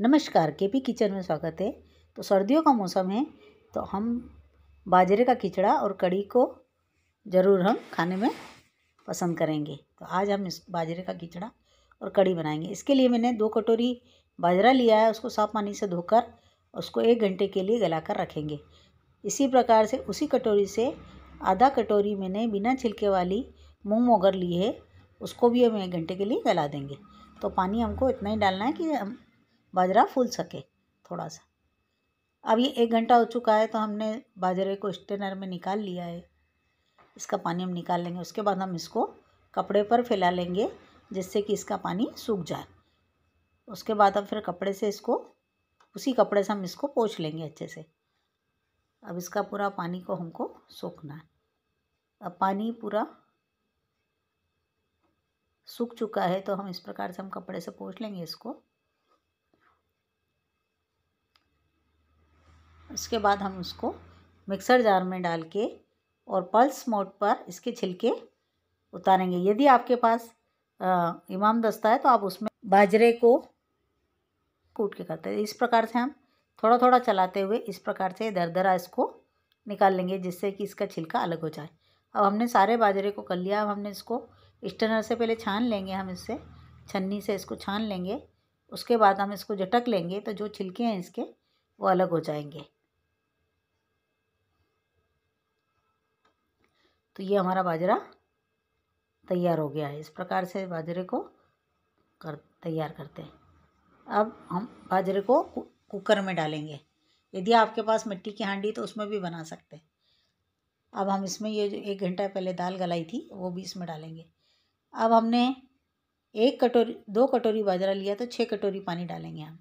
नमस्कार के P kitchen में स्वागत है तो सर्दियों का मौसम है तो हम बाजरे का खिचड़ा और कड़ी को ज़रूर हम खाने में पसंद करेंगे तो आज हम इस बाजरे का खिचड़ा और कड़ी बनाएंगे इसके लिए मैंने दो कटोरी बाजरा लिया है उसको साफ पानी से धोकर उसको एक घंटे के लिए गला कर रखेंगे इसी प्रकार से उसी कटोरी से आधा कटोरी मैंने बिना छिलके वाली मूँग मोगर ली है उसको भी हम एक घंटे के लिए गला देंगे तो पानी हमको इतना ही डालना है कि हम बाजरा फूल सके थोड़ा सा अब ये एक घंटा हो चुका है तो हमने बाजरे को स्टेनर में निकाल लिया है इसका पानी हम निकाल लेंगे उसके बाद हम इसको कपड़े पर फैला लेंगे जिससे कि इसका पानी सूख जाए उसके बाद हम फिर कपड़े से इसको उसी कपड़े से हम इसको पोछ लेंगे अच्छे से अब इसका पूरा पानी को हमको सूखना है अब पानी पूरा सूख चुका है तो हम इस प्रकार से हम कपड़े से पोछ लेंगे इसको उसके बाद हम उसको मिक्सर जार में डाल के और पल्स मोड पर इसके छिलके उतारेंगे यदि आपके पास आ, इमाम दस्ता है तो आप उसमें बाजरे को कूट के करते हैं इस प्रकार से हम थोड़ा थोड़ा चलाते हुए इस प्रकार से दरदरा इसको निकाल लेंगे जिससे कि इसका छिलका अलग हो जाए अब हमने सारे बाजरे को कर लिया अब हमने इसको स्टनर से पहले छान लेंगे हम इससे छन्नी से इसको छान लेंगे उसके बाद हम इसको झटक लेंगे तो जो छिलके हैं इसके वो अलग हो जाएंगे तो ये हमारा बाजरा तैयार हो गया है इस प्रकार से बाजरे को कर तैयार करते हैं अब हम बाजरे को कुकर में डालेंगे यदि आपके पास मिट्टी की हांडी तो उसमें भी बना सकते हैं अब हम इसमें ये जो एक घंटा पहले दाल गलाई थी वो भी इसमें डालेंगे अब हमने एक कटोरी दो कटोरी बाजरा लिया तो छः कटोरी पानी डालेंगे हम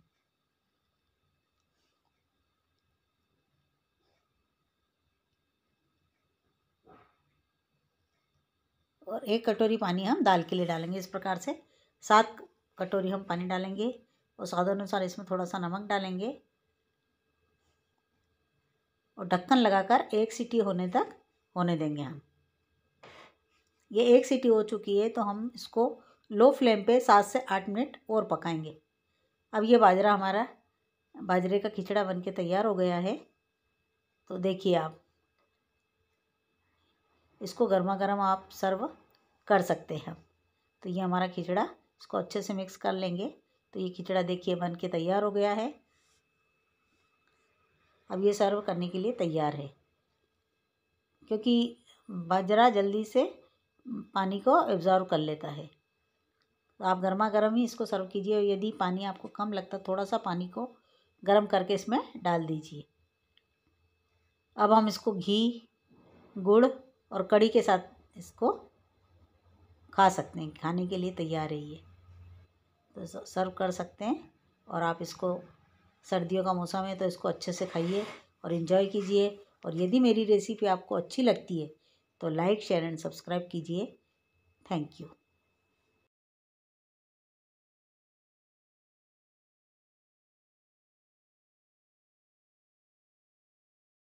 और एक कटोरी पानी हम दाल के लिए डालेंगे इस प्रकार से सात कटोरी हम पानी डालेंगे और स्वाद अनुसार इसमें थोड़ा सा नमक डालेंगे और ढक्कन लगाकर एक सीटी होने तक होने देंगे हम ये एक सीटी हो चुकी है तो हम इसको लो फ्लेम पे सात से आठ मिनट और पकाएंगे अब ये बाजरा हमारा बाजरे का खिचड़ा बनके तैयार हो गया है तो देखिए आप इसको गर्मा गर्म आप सर्व कर सकते हैं तो ये हमारा खिचड़ा इसको अच्छे से मिक्स कर लेंगे तो ये खिचड़ा देखिए बन के तैयार हो गया है अब ये सर्व करने के लिए तैयार है क्योंकि बाजरा जल्दी से पानी को एब्जॉर्व कर लेता है तो आप गर्मा गर्म ही इसको सर्व कीजिए और यदि पानी आपको कम लगता थोड़ा सा पानी को गर्म करके इसमें डाल दीजिए अब हम इसको घी गुड़ और कड़ी के साथ इसको खा सकते हैं खाने के लिए तैयार है ये तो सर्व कर सकते हैं और आप इसको सर्दियों का मौसम है तो इसको अच्छे से खाइए और इन्जॉय कीजिए और यदि मेरी रेसिपी आपको अच्छी लगती है तो लाइक शेयर एंड सब्सक्राइब कीजिए थैंक यू